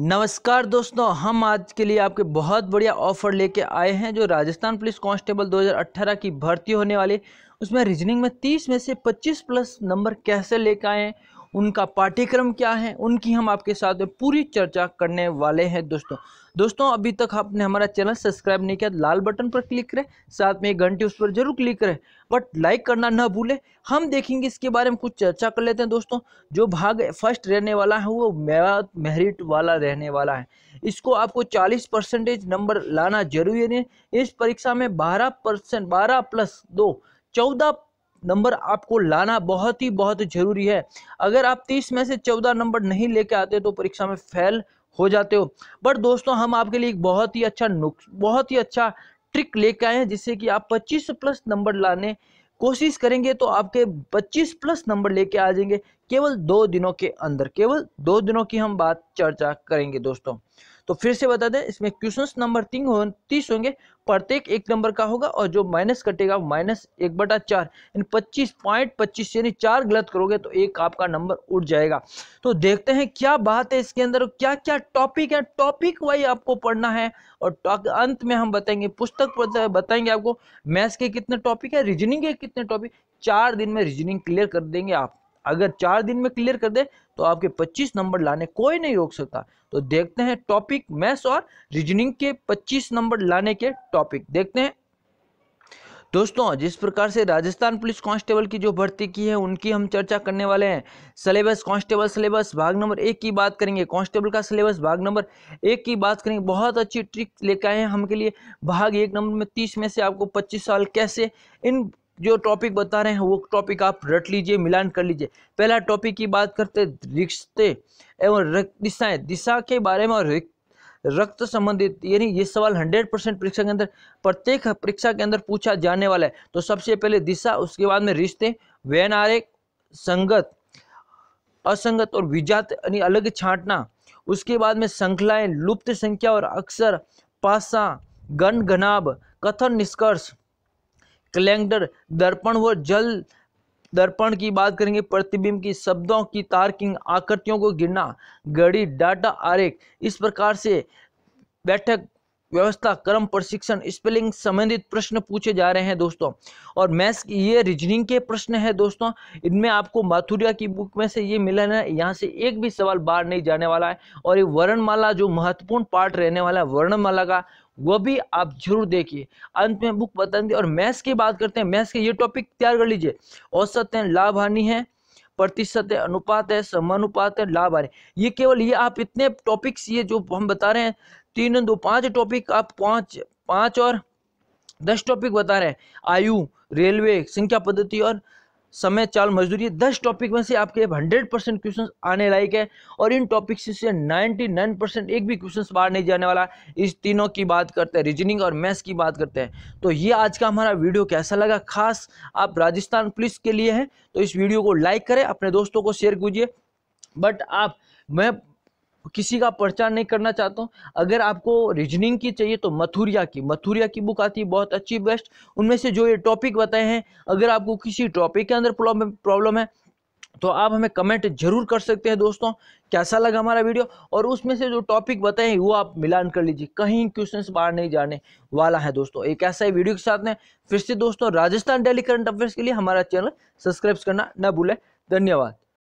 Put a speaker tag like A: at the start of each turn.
A: नमस्कार दोस्तों हम आज के लिए आपके बहुत बढ़िया ऑफर लेके आए हैं जो राजस्थान पुलिस कांस्टेबल 2018 की भर्ती होने वाली उसमें रीजनिंग में 30 में से 25 प्लस नंबर कैसे लेके आए हैं उनका पाठ्यक्रम क्या है उनकी हम आपके साथ में पूरी चर्चा करने वाले हैं दोस्तों दोस्तों अभी तक आपने हमारा चैनल सब्सक्राइब नहीं किया लाल बटन पर क्लिक करें साथ में एक घंटे उस पर जरूर क्लिक करें बट लाइक करना ना भूलें हम देखेंगे इसके बारे में कुछ चर्चा कर लेते हैं दोस्तों जो भाग फर्स्ट रहने वाला है वो मेहरिट वाला रहने वाला है इसको आपको 40 परसेंटेज नंबर लाना जरूरी है इस परीक्षा में 12 परसेंट बारह प्लस दो चौदह नंबर आपको लाना बहुत ही बहुत जरूरी है अगर आप तीस में से चौदह नंबर नहीं लेके आते तो परीक्षा में फेल हो जाते हो बट दोस्तों हम आपके लिए एक बहुत ही अच्छा नुक्स बहुत ही अच्छा ट्रिक लेके आए हैं जिससे कि आप 25 प्लस नंबर लाने कोशिश करेंगे तो आपके 25 प्लस नंबर लेके आ जाएंगे केवल दो दिनों के अंदर केवल दो दिनों की हम बात चर्चा करेंगे दोस्तों तो फिर से बता दें इसमें क्वेश्चन नंबर तीन हो तीस होंगे प्रत्येक एक नंबर का होगा और जो माइनस कटेगा माइनस एक बटा चार यानी पच्चीस पॉइंट पच्चीस यानी चार गलत करोगे तो एक आपका नंबर उठ जाएगा तो देखते हैं क्या बात है इसके अंदर क्या क्या टॉपिक है टॉपिक वाइज आपको पढ़ना है और अंत में हम बताएंगे पुस्तक बताएंगे आपको मैथ्स के कितने टॉपिक है रीजनिंग के कितने टॉपिक चार दिन में रीजनिंग क्लियर कर देंगे आप अगर चार दिन में क्लियर कर दे तो आपके 25 नंबर लाने कोई नहीं रोक सकता तो देखते हैं टॉपिक मैथ्स और रीजनिंग के 25 नंबर लाने के टॉपिक देखते हैं दोस्तों जिस प्रकार से राजस्थान पुलिस कांस्टेबल की जो भर्ती की है उनकी हम चर्चा करने वाले हैं सिलेबस कांस्टेबल सिलेबस भाग नंबर एक की बात करेंगे कांस्टेबल का सिलेबस भाग नंबर एक की बात करेंगे बहुत अच्छी ट्रिक लेकर आए हैं हम के लिए भाग एक नंबर में तीस में से आपको पच्चीस साल कैसे इन जो टॉपिक बता रहे हैं वो टॉपिक आप रट लीजिए मिलान कर लीजिए पहला टॉपिक की बात करते रिश्ते एवं दिशाएं दिशा के बारे में और रक्त संबंधित यानी ये सवाल 100 परसेंट परीक्षा के अंदर प्रत्येक परीक्षा के अंदर पूछा जाने वाला है तो सबसे पहले दिशा उसके बाद में रिश्ते वैन आरेख संगत असंगत और विजात यानी अलग छांटना उसके बाद में श्रृंखलाएं लुप्त संख्या और अक्सर पासा गण गनाब कथन निष्कर्ष कैलेंडर दर्पण व जल दर्पण की बात करेंगे प्रतिबिंब की शब्दों की तारकिंग आकृतियों को गिरना घड़ी डाटा आरेख इस प्रकार से बैठक व्यवस्था क्रम प्रशिक्षण स्पेलिंग संबंधित प्रश्न पूछे जा रहे हैं दोस्तों और मैथ्स की ये रीजनिंग के प्रश्न है दोस्तों इनमें आपको माथुरिया की बुक में से ये मिला है यहाँ से एक भी सवाल बाहर नहीं जाने वाला है और ये वर्णमाला जो महत्वपूर्ण पार्ट रहने वाला है वर्णमाला का वो भी आप जरूर देखिए अंत में बुक बताएंगे और मैथ्स की बात करते हैं मैथ्स के ये टॉपिक तैयार कर लीजिए औसत है लाभ हानि है प्रतिशत है अनुपात है समानुपात है लाभ हानि ये केवल ये आप इतने टॉपिक्स ये जो हम बता रहे हैं तीन दो पांच टॉपिक आप पांच पांच और दस टॉपिक बता रहे हैं आयु रेलवे संख्या पद्धति और समय चाल मजदूरी दस टॉपिक में से आपके हंड्रेड परसेंट क्वेश्चन आने लायक है और इन टॉपिक से नाइन्टी नाइन परसेंट एक भी क्वेश्चन बाहर नहीं जाने वाला इस तीनों की बात करते हैं रीजनिंग और मैथ्स की बात करते हैं तो ये आज का हमारा वीडियो कैसा लगा खास आप राजस्थान पुलिस के लिए है तो इस वीडियो को लाइक करें अपने दोस्तों को शेयर कीजिए बट आप मैं किसी का प्रचार नहीं करना चाहता हूँ अगर आपको रीजनिंग की चाहिए तो मथुरिया की मथुरिया की बुक आती है बहुत अच्छी बेस्ट उनमें से जो ये टॉपिक बताए हैं अगर आपको किसी टॉपिक के अंदर प्रॉब्लम है तो आप हमें कमेंट जरूर कर सकते हैं दोस्तों कैसा लगा हमारा वीडियो और उसमें से जो टॉपिक बताए हैं वो आप मिलान कर लीजिए कहीं क्वेश्चंस बाहर नहीं जाने वाला है दोस्तों एक ऐसा ही वीडियो के साथ में फिर से दोस्तों राजस्थान डेली करंट अफेयर्स के लिए हमारा चैनल सब्सक्राइब करना न भूलें धन्यवाद